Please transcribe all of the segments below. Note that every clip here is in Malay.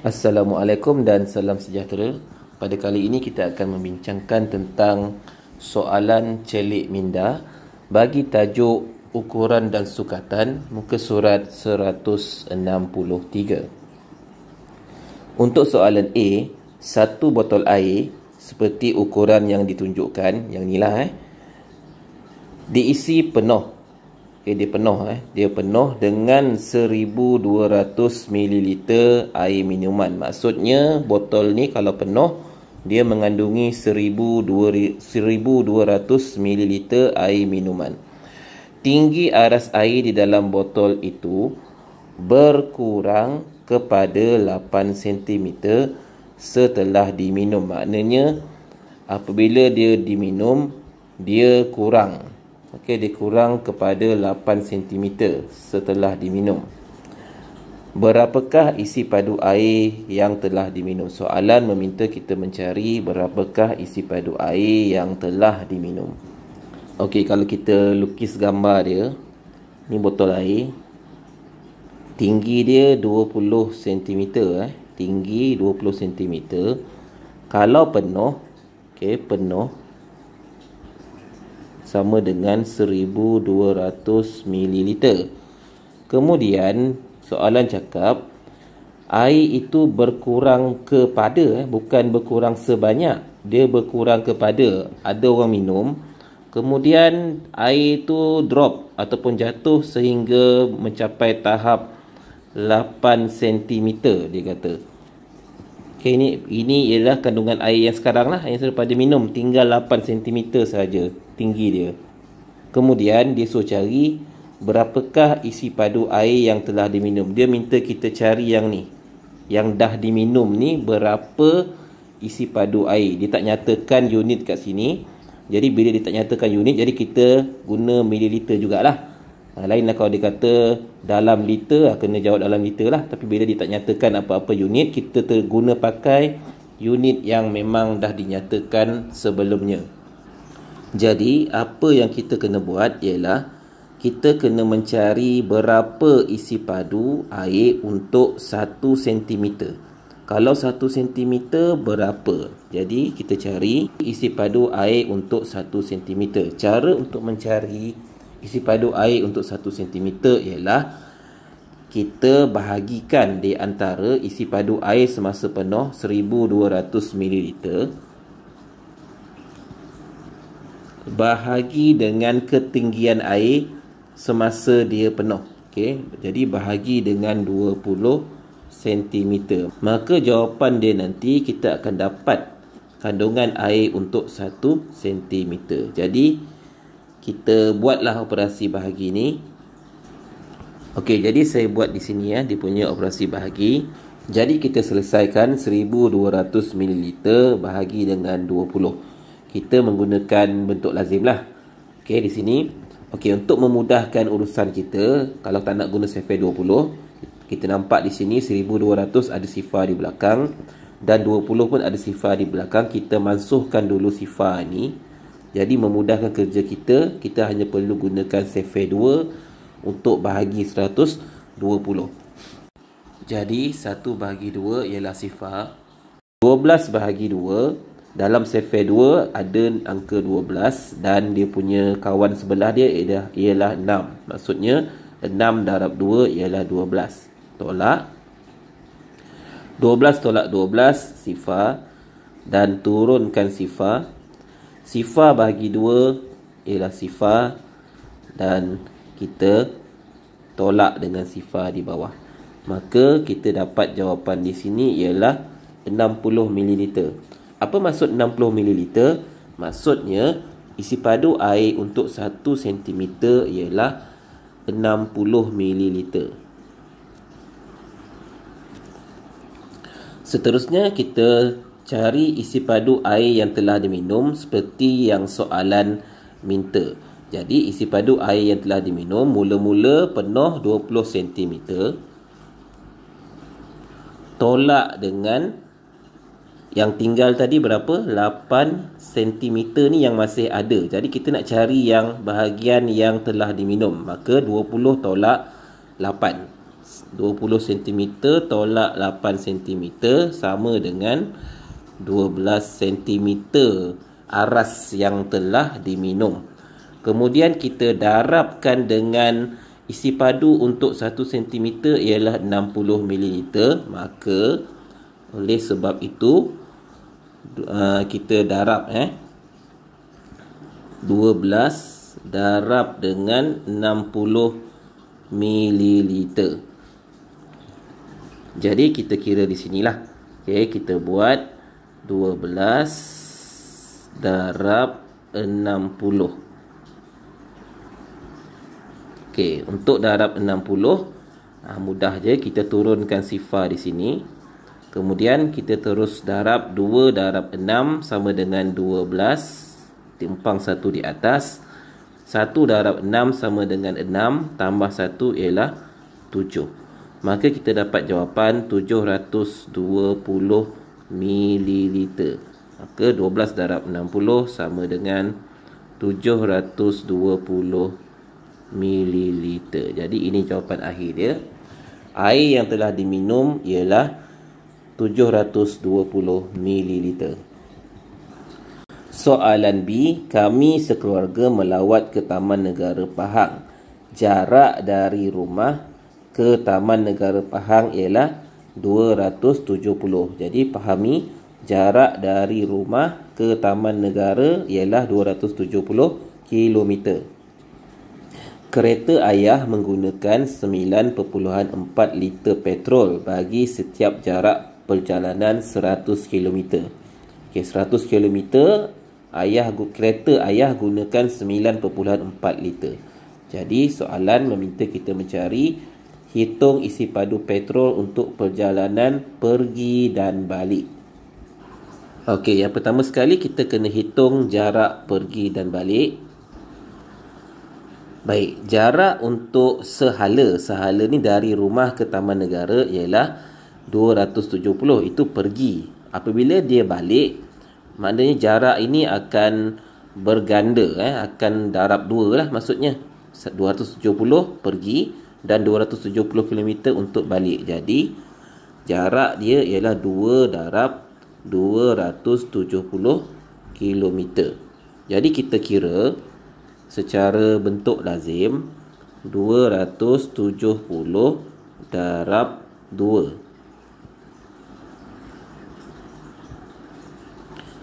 Assalamualaikum dan salam sejahtera. Pada kali ini kita akan membincangkan tentang soalan celik minda bagi tajuk ukuran dan sukatan muka surat 163. Untuk soalan A, satu botol air seperti ukuran yang ditunjukkan, yang inilah eh, diisi penuh Okay, dia penuh eh. Dia penuh dengan 1200 ml air minuman. Maksudnya botol ni kalau penuh dia mengandungi 1200 ml air minuman. Tinggi aras air di dalam botol itu berkurang kepada 8 cm setelah diminum. Maknanya apabila dia diminum dia kurang okey dikurang kepada 8 cm setelah diminum berapakah isi padu air yang telah diminum soalan meminta kita mencari berapakah isi padu air yang telah diminum okey kalau kita lukis gambar dia ni botol air tinggi dia 20 cm eh tinggi 20 cm kalau penuh okey penuh sama dengan 1200 ml. Kemudian soalan cakap air itu berkurang kepada eh, bukan berkurang sebanyak, dia berkurang kepada ada orang minum kemudian air itu drop ataupun jatuh sehingga mencapai tahap 8 cm dia kata. Okay, ini ini ialah kandungan air yang sekarang lah yang sudah pada minum tinggal 8 cm saja tinggi dia. Kemudian dia suruh cari berapakah isi padu air yang telah diminum. Dia minta kita cari yang ni. Yang dah diminum ni berapa isi padu air. Dia tak nyatakan unit kat sini. Jadi bila dia tak nyatakan unit, jadi kita guna mililiter jugalah. lah. kalau dia kata dalam liter, ha, kena jawab dalam liter lah. Tapi bila dia tak nyatakan apa-apa unit, kita terguna pakai unit yang memang dah dinyatakan sebelumnya. Jadi apa yang kita kena buat ialah kita kena mencari berapa isi padu air untuk 1 cm. Kalau 1 cm berapa? Jadi kita cari isi padu air untuk 1 cm. Cara untuk mencari isi padu air untuk 1 cm ialah kita bahagikan di antara isi padu air semasa penuh 1200 ml bahagi dengan ketinggian air semasa dia penuh. Okay, jadi bahagi dengan 20 cm. Maka jawapan dia nanti kita akan dapat kandungan air untuk 1 cm. Jadi kita buatlah operasi bahagi ni. Okey, jadi saya buat di sini ya, dia punya operasi bahagi. Jadi kita selesaikan 1200 ml bahagi dengan 20 kita menggunakan bentuk lazim lah. Okey, di sini. Okey, untuk memudahkan urusan kita, kalau tak nak guna sefer 20, kita nampak di sini 1200 ada sifar di belakang dan 20 pun ada sifar di belakang. Kita mansuhkan dulu sifar ni. Jadi, memudahkan kerja kita, kita hanya perlu gunakan sefer 2 untuk bahagi 120. Jadi 1 bahagi 2 ialah sifar 12 bahagi dalam Safair 2 ada angka 12 dan dia punya kawan sebelah dia ialah 6. Maksudnya 6 darab 2 ialah 12. Tolak. 12 tolak 12 sifar dan turunkan sifar. Sifar bahagi 2 ialah sifar dan kita tolak dengan sifar di bawah. Maka kita dapat jawapan di sini ialah 60 mililiter. Apa maksud 60 ml? Maksudnya isi padu air untuk 1 cm ialah 60 ml. Seterusnya kita cari isi padu air yang telah diminum seperti yang soalan minta. Jadi isi padu air yang telah diminum mula-mula penuh 20 cm. Tolak dengan yang tinggal tadi berapa? 8 cm ni yang masih ada. Jadi kita nak cari yang bahagian yang telah diminum. Maka 20 tolak 8. 20 cm tolak 8 cm sama dengan 12 cm aras yang telah diminum. Kemudian kita darabkan dengan isi padu untuk 1 cm ialah 60 ml. Maka oleh sebab itu uh, kita darab eh 12 darab dengan 60 mililiter jadi kita kira di sinilah okey kita buat 12 darab 60 Okay, untuk darab 60 Ha, ah, mudah je kita turunkan sifar di sini Kemudian kita terus darab 2 darab 6 sama dengan 12 Timpang 1 di atas 1 darab 6 sama dengan 6 Tambah 1 ialah 7 Maka kita dapat jawapan 720 ml Maka 12 darab 60 sama dengan 720 ml Jadi ini jawapan akhir dia Air yang telah diminum ialah 720 ml 720 ml. Soalan B, kami sekeluarga melawat ke Taman Negara Pahang. Jarak dari rumah ke Taman Negara Pahang ialah 270. Jadi fahami jarak dari rumah ke Taman Negara ialah 270 km. Kereta ayah menggunakan 9.4 liter petrol bagi setiap jarak perjalanan 100 km. Okey 100 km ayah kereta ayah gunakan 9.4 liter. Jadi soalan meminta kita mencari hitung isi padu petrol untuk perjalanan pergi dan balik. Okey yang pertama sekali kita kena hitung jarak pergi dan balik. Baik, jarak untuk sehala, sehala ni dari rumah ke taman negara ialah 270 itu pergi apabila dia balik maknanya jarak ini akan berganda eh akan darab dua lah maksudnya 270 pergi dan 270 km untuk balik jadi jarak dia ialah 2 darab 270 km jadi kita kira secara bentuk lazim 270 darab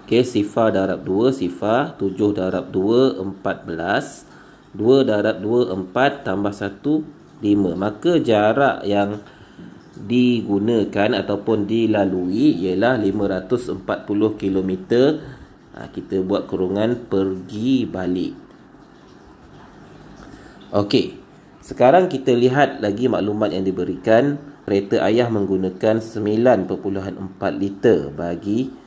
Okey, sifar darab 2, sifar 7 darab 2, 14. 2 darab 2, 4 tambah 1, 5. Maka jarak yang digunakan ataupun dilalui ialah 540 km. Ha, kita buat kurungan pergi balik. Okey, sekarang kita lihat lagi maklumat yang diberikan. Kereta ayah menggunakan 9.4 liter bagi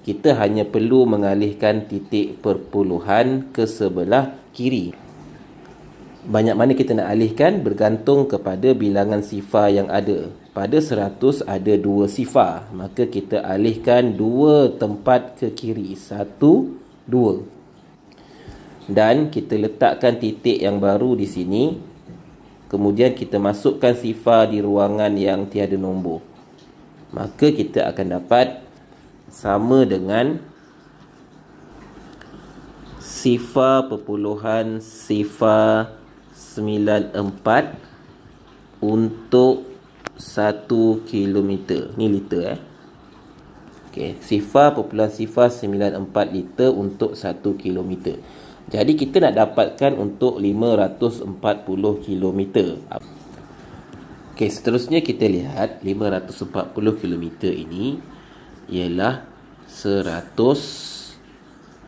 kita hanya perlu mengalihkan titik perpuluhan ke sebelah kiri. Banyak mana kita nak alihkan bergantung kepada bilangan sifar yang ada. Pada 100 ada 2 sifar, maka kita alihkan 2 tempat ke kiri. 1, 2. Dan kita letakkan titik yang baru di sini. Kemudian kita masukkan sifar di ruangan yang tiada nombor. Maka kita akan dapat sama dengan sifar perpuluhan sifar 94 untuk 1 kilometer. Ni liter eh. Okey, sifar perpuluhan sifar 94 liter untuk 1 kilometer. Jadi kita nak dapatkan untuk 540 kilometer. Okey, seterusnya kita lihat 540 kilometer ini ialah 100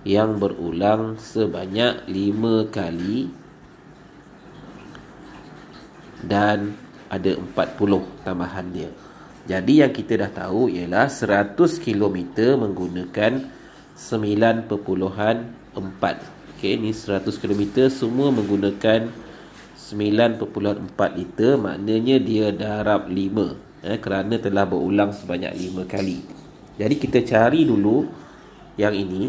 yang berulang sebanyak 5 kali dan ada 40 tambahan dia. Jadi yang kita dah tahu ialah 100 km menggunakan 9.4. Okey, ni 100 km semua menggunakan 9.4 liter maknanya dia darab 5 eh, kerana telah berulang sebanyak 5 kali. Jadi kita cari dulu yang ini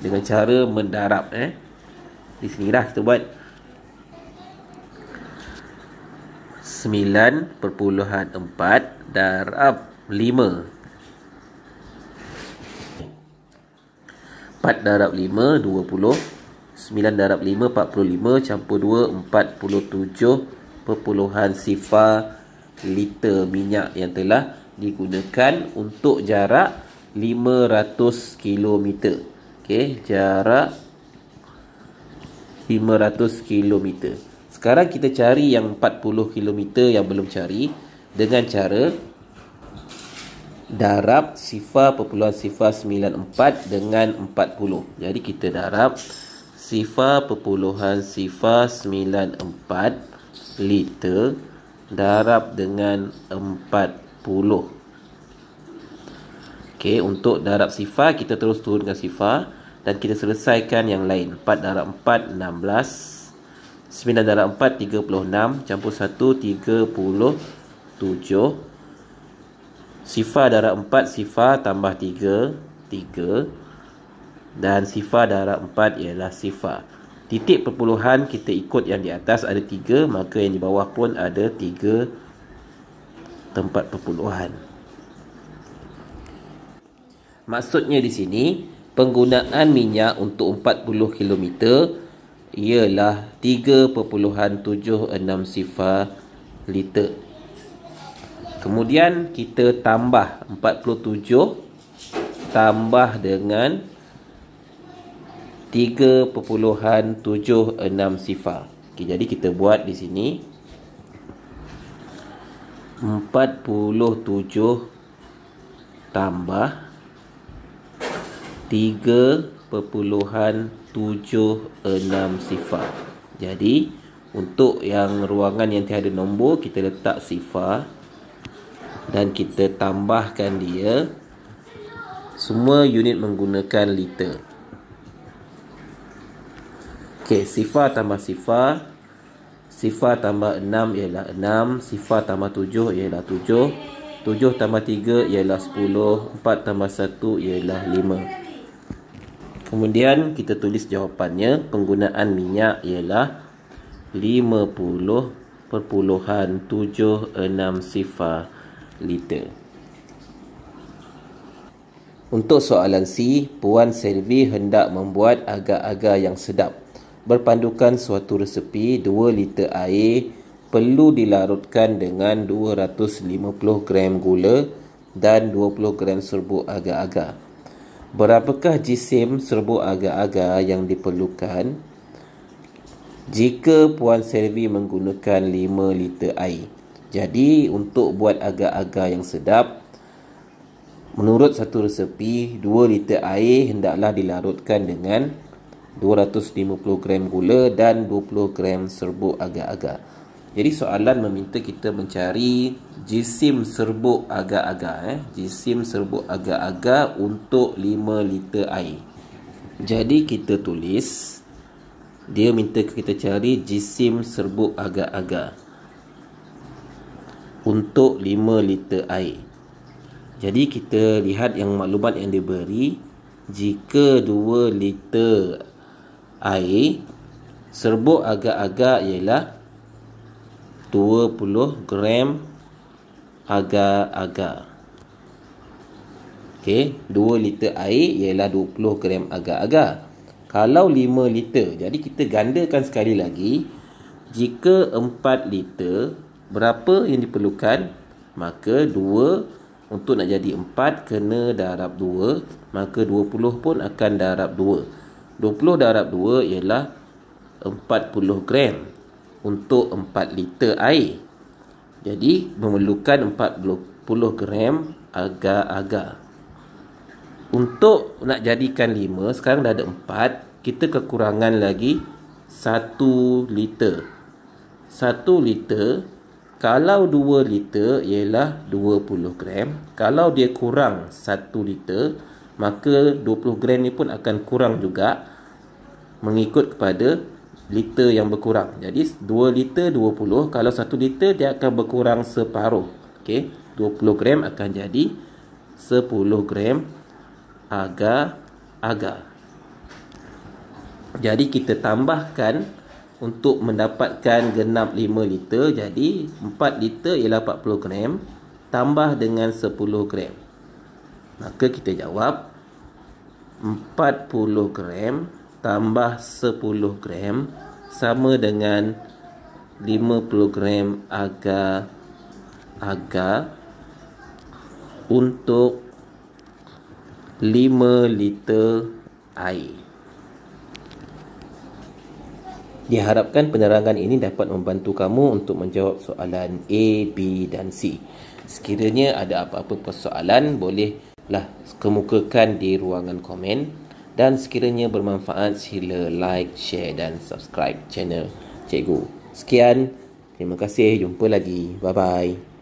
dengan cara mendarab eh. Di sinilah kita buat 9.4 darab 5. 4 darab 5 20, 9 45 campur 2 47 perpuluhan sifar liter minyak yang telah digunakan untuk jarak 500 km. Okey, jarak 500 km. Sekarang kita cari yang 40 km yang belum cari dengan cara darab sifar perpuluhan sifar 94 dengan 40. Jadi kita darab sifar perpuluhan sifar 94 liter darab dengan 10 Okey, untuk darab sifar kita terus turunkan sifar dan kita selesaikan yang lain 4 darab 4 16 9 darab 4 36 campur 1 37 sifar darab 4 sifar tambah 3 3 dan sifar darab 4 ialah sifar titik perpuluhan kita ikut yang di atas ada 3 maka yang di bawah pun ada 3 tempat perpuluhan. Maksudnya di sini penggunaan minyak untuk 40 km ialah 3.76 sifar liter. Kemudian kita tambah 47 tambah dengan 3.76 sifar. Okay, jadi kita buat di sini 47 tambah 3.76 sifar. Jadi untuk yang ruangan yang tiada nombor kita letak sifar dan kita tambahkan dia semua unit menggunakan liter. Okey, sifar tambah sifar Sifar tambah enam ialah enam. Sifar tambah tujuh ialah tujuh. Tujuh tambah tiga ialah sepuluh. Empat tambah satu ialah lima. Kemudian kita tulis jawapannya Penggunaan minyak ialah lima puluh perpuluhan tujuh enam sifar liter Untuk soalan C Puan Selvi hendak membuat agar-agar yang sedap berpandukan suatu resepi 2 liter air perlu dilarutkan dengan 250 gram gula dan 20 gram serbuk agar-agar. Berapakah jisim serbuk agar-agar yang diperlukan jika Puan Selvi menggunakan 5 liter air? Jadi untuk buat agar-agar yang sedap, menurut satu resepi, 2 liter air hendaklah dilarutkan dengan 250 250 gram gula dan 20 gram serbuk agar-agar. Jadi soalan meminta kita mencari jisim serbuk agar-agar eh. Jisim serbuk agar-agar untuk 5 liter air. Jadi kita tulis dia minta kita cari jisim serbuk agar-agar untuk 5 liter air. Jadi kita lihat yang maklumat yang diberi jika 2 liter air serbuk agak-agak ialah 20 gram agak-agak. Okey, 2 liter air ialah 20 gram agak-agak. Kalau 5 liter, jadi kita gandakan sekali lagi. Jika 4 liter, berapa yang diperlukan? Maka 2 untuk nak jadi 4 kena darab 2, maka 20 pun akan darab 2. 20 darab 2 ialah 40 gram untuk 4 liter air. Jadi memerlukan 40 gram agar-agar. Untuk nak jadikan 5, sekarang dah ada 4, kita kekurangan lagi 1 liter. 1 liter kalau 2 liter ialah 20 gram, kalau dia kurang 1 liter maka 20 gram ni pun akan kurang juga mengikut kepada liter yang berkurang. Jadi 2 liter 20, kalau 1 liter dia akan berkurang separuh. Okey, 20 gram akan jadi 10 gram agar-agar. Jadi kita tambahkan untuk mendapatkan genap 5 liter, jadi 4 liter ialah 40 gram tambah dengan 10 gram. Maka kita jawab 40 gram tambah 10 gram sama dengan 50 gram agar agar untuk 5 liter air. Diharapkan penerangan ini dapat membantu kamu untuk menjawab soalan A, B dan C. Sekiranya ada apa-apa persoalan boleh lah kemukakan di ruangan komen dan sekiranya bermanfaat sila like, share dan subscribe channel cikgu. Sekian, terima kasih, jumpa lagi. Bye bye.